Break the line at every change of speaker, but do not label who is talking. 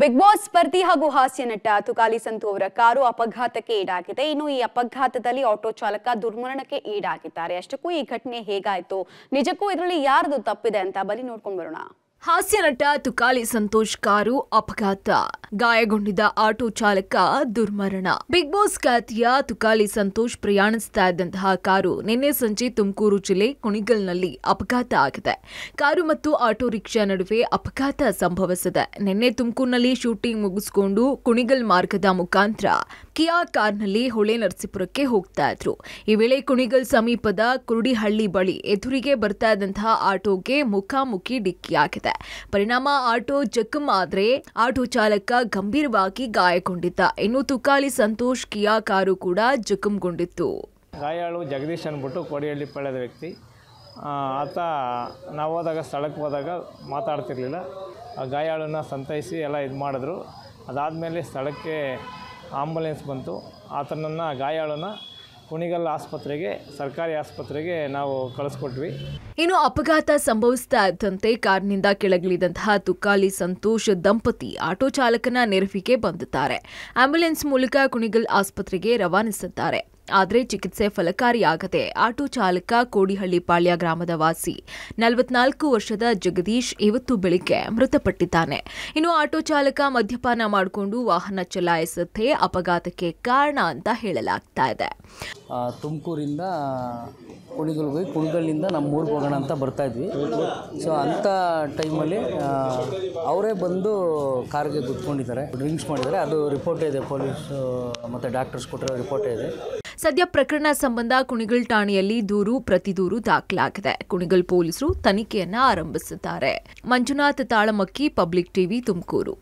big boss ಸ್ಪರ್ಧಿ ಹಾಗೂ ಹಾಸ್ಯ ನಟ ತುಕಾಲಿ ಸಂತು ಅವರ ಕಾರು ಅಪಘಾತಕ್ಕೆ ಈಡಾಗಿದೆ ಇನ್ನು ಈ ಅಪಘಾತದಲ್ಲಿ ಆಟೋ ಚಾಲಕ ದುರ್ಮರಣಕ್ಕೆ ಈಡಾಗಿದ್ದಾರೆ ಅಷ್ಟಕ್ಕೂ ಈ ಘಟನೆ ಹೇಗಾಯ್ತು ನಿಜಕ್ಕೂ ಇದರಲ್ಲಿ ಯಾರದು ತಪ್ಪಿದೆ ಅಂತ ಬಲಿ ನೋಡ್ಕೊಂಡು ಬರೋಣ
ಹಾಸ್ಯ ನಟ ತುಕಾಲಿ ಸಂತೋಷ್ ಕಾರು ಅಪಘಾತ ಗಾಯಗೊಂಡಿದ್ದ ಆಟೋ ಚಾಲಕ ದುರ್ಮರಣ ಬಿಗ್ ಬಾಸ್ ಖ್ಯಾತಿಯ ತುಕಾಲಿ ಸಂತೋಷ್ ಪ್ರಯಾಣಿಸ್ತಾ ಇದ್ದಂತಹ ಕಾರು ನಿನ್ನೆ ಸಂಜೆ ತುಮಕೂರು ಜಿಲ್ಲೆ ಕುಣಿಗಲ್ನಲ್ಲಿ ಅಪಘಾತ ಆಗಿದೆ ಕಾರು ಮತ್ತು ಆಟೋ ರಿಕ್ಷಾ ನಡುವೆ ಅಪಘಾತ ಸಂಭವಿಸಿದೆ ನಿನ್ನೆ ತುಮಕೂರಿನಲ್ಲಿ ಶೂಟಿಂಗ್ ಮುಗಿಸಿಕೊಂಡು ಕುಣಿಗಲ್ ಮಾರ್ಗದ ಮುಖಾಂತರ ಕಿಯಾ ಕಾರ್ನಲ್ಲಿ ಹೊಳೆ ನರಸೀಪುರಕ್ಕೆ ಹೋಗ್ತಾ ಇದ್ರು ಈ ವೇಳೆ ಕುಣಿಗಲ್ ಸಮೀಪದ ಕುರುಡಿಹಳ್ಳಿ ಬಳಿ ಎದುರಿಗೆ ಬರ್ತಾ ಇದ್ದಂತಹ ಆಟೋಗೆ ಮುಖಾಮುಖಿ ಡಿಕ್ಕಿ ಡಿಕ್ಕಿಯಾಗಿದೆ ಪರಿಣಾಮ ಆಟೋ ಜಖಂ ಆದರೆ ಆಟೋ ಚಾಲಕ ಗಂಭೀರವಾಗಿ ಗಾಯಗೊಂಡಿದ್ದ ಇನ್ನು ತುಕಾಲಿ ಸಂತೋಷ್ ಕಿಯಾ ಕಾರು ಕೂಡ ಜಖಂಗೊಂಡಿತ್ತು
ಗಾಯಾಳು ಜಗದೀಶ್ ಅನ್ಬಿಟ್ಟು ಕೋಡಿಹಳ್ಳಿ ಪಳೆದ ವ್ಯಕ್ತಿ ಆತ ನಾವು ಹೋದಾಗ ಸ್ಥಳಕ್ಕೆ ಹೋದಾಗ ಮಾತಾಡ್ತಿರ್ಲಿಲ್ಲ ಆ ಗಾಯಾಳನ್ನ ಸಂತೈಸಿ ಎಲ್ಲ ಇದು ಮಾಡಿದ್ರು ಅದಾದಮೇಲೆ ಸ್ಥಳಕ್ಕೆ ಆಂಬುಲೆನ್ಸ್ ಬಂತು ಆತನನ್ನು ಗಾಯಾಳನ ಕುಣಿಗಲ್ ಆಸ್ಪತ್ರೆಗೆ ಸರ್ಕಾರಿ ಆಸ್ಪತ್ರೆಗೆ ನಾವು ಕಳಿಸ್ಕೊಟ್ವಿ
ಇನ್ನು ಅಪಘಾತ ಸಂಭವಿಸ್ತಾ ಇದ್ದಂತೆ ಕಾರಿನಿಂದ ಕೆಳಗಿಳಿದಂತಹ ತುಕಾಲಿ ಸಂತೋಷ್ ದಂಪತಿ ಆಟೋ ಚಾಲಕನ ನೆರವಿಗೆ ಬಂದಿದ್ದಾರೆ ಆಂಬ್ಯುಲೆನ್ಸ್ ಮೂಲಕ ಕುಣಿಗಲ್ ಆಸ್ಪತ್ರೆಗೆ ರವಾನಿಸಿದ್ದಾರೆ ಆದರೆ ಚಿಕಿತ್ಸೆ ಫಲಕಾರಿಯಾಗದೆ ಆಟೋ ಚಾಲಕ ಕೋಡಿಹಳ್ಳಿ ಪಾಳ್ಯ ಗ್ರಾಮದ ವಾಸಿ ನಲವತ್ನಾಲ್ಕು ವರ್ಷದ ಜಗದೀಶ್ ಇವತ್ತು ಬೆಳಿಗ್ಗೆ ಮೃತಪಟ್ಟಿದ್ದಾನೆ ಇನ್ನು ಆಟೋ ಚಾಲಕ ಮದ್ಯಪಾನ ಮಾಡಿಕೊಂಡು ವಾಹನ ಚಲಾಯಿಸುತ್ತೆ ಅಪಘಾತಕ್ಕೆ ಕಾರಣ ಅಂತ ಹೇಳಲಾಗ್ತಾ ಇದೆ
ತುಮಕೂರಿಂದ ಕುಣಿಗಲ್ಗೆ ಹೋಗಿ ಕುಣಿಗಲ್ಲಿಂದ ನಮ್ಮ ಊರಿಗೆ ಹೋಗೋಣ ಅಂತ ಬರ್ತಾ ಇದ್ವಿ ಸೊ ಅಂಥ ಟೈಮಲ್ಲಿ ಅವರೇ ಬಂದು ಕಾರ್ಗೆ ಕುತ್ಕೊಂಡಿದ್ದಾರೆ ಡ್ರಿಂಕ್ಸ್ ಮಾಡಿದ್ದಾರೆ ಅದು ರಿಪೋರ್ಟ್ ಇದೆ ಪೊಲೀಸ್ ಮತ್ತು ಡಾಕ್ಟರ್ಸ್ ಕೊಟ್ಟಿರೋ ರಿಪೋರ್ಟ್ ಇದೆ
ಸದ್ಯ ಪ್ರಕರಣ ಸಂಬಂಧ ಕುಣಿಗಲ್ ಠಾಣೆಯಲ್ಲಿ ದೂರು ಪ್ರತಿ ದೂರು ದಾಖಲಾಗಿದೆ ಕುಣಿಗಲ್ ಪೊಲೀಸರು ತನಿಖೆಯನ್ನ ಆರಂಭಿಸುತ್ತಾರೆ ಮಂಜುನಾಥ್ ತಾಳಮಕ್ಕಿ ಪಬ್ಲಿಕ್ ಟಿವಿ ತುಮಕೂರು